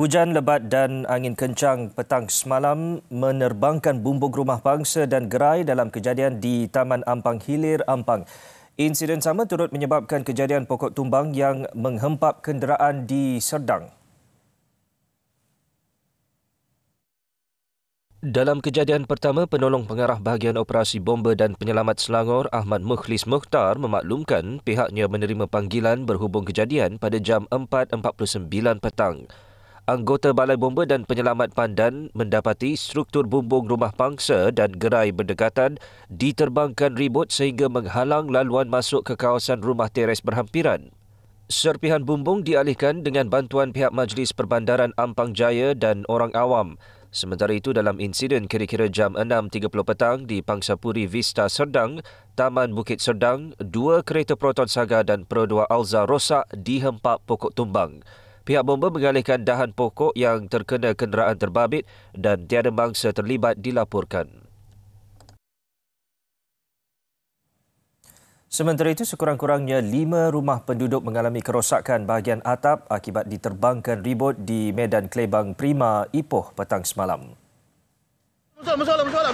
Hujan lebat dan angin kencang petang semalam menerbangkan bumbung rumah bangsa dan gerai dalam kejadian di Taman Ampang Hilir Ampang. Insiden sama turut menyebabkan kejadian pokok tumbang yang menghempap kenderaan di Serdang. Dalam kejadian pertama, penolong pengarah bahagian operasi bomba dan penyelamat Selangor Ahmad Mukhlis Mukhtar memaklumkan pihaknya menerima panggilan berhubung kejadian pada jam 4.49 petang anggota Balai Bomba dan Penyelamat Pandan mendapati struktur bumbung rumah pangsa dan gerai berdekatan diterbangkan ribut sehingga menghalang laluan masuk ke kawasan rumah teres berhampiran. Serpihan bumbung dialihkan dengan bantuan pihak Majlis Perbandaran Ampang Jaya dan orang awam. Sementara itu dalam insiden kira-kira jam 6.30 petang di Pangsapuri Vista Serdang, Taman Bukit Serdang, dua kereta Proton Saga dan Perodua Alza rosak dihempap pokok tumbang pihak bomber mengalihkan dahan pokok yang terkena kenderaan terbabit dan tiada mangsa terlibat dilaporkan. Sementara itu, sekurang-kurangnya lima rumah penduduk mengalami kerosakan bahagian atap akibat diterbangkan ribut di Medan Klebang Prima, Ipoh petang semalam. Masuk, masuk alam, masuk jangan,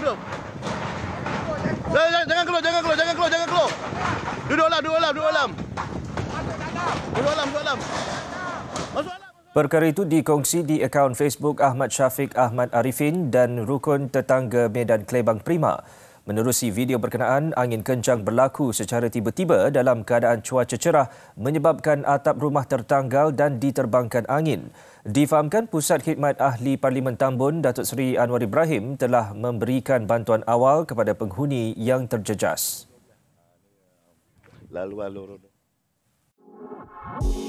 jangan, jangan keluar, jangan keluar, jangan keluar, jangan keluar. Duduk alam, duduk alam, duduk Duduk Perkara itu dikongsi di akaun Facebook Ahmad Syafiq Ahmad Arifin dan Rukun Tetangga Medan Klebang Prima. Menerusi video berkenaan, angin kencang berlaku secara tiba-tiba dalam keadaan cuaca cerah menyebabkan atap rumah tertanggal dan diterbangkan angin. Difahamkan Pusat Khidmat Ahli Parlimen Tambun, Datuk Seri Anwar Ibrahim telah memberikan bantuan awal kepada penghuni yang terjejas. Lalu, lalu, lalu.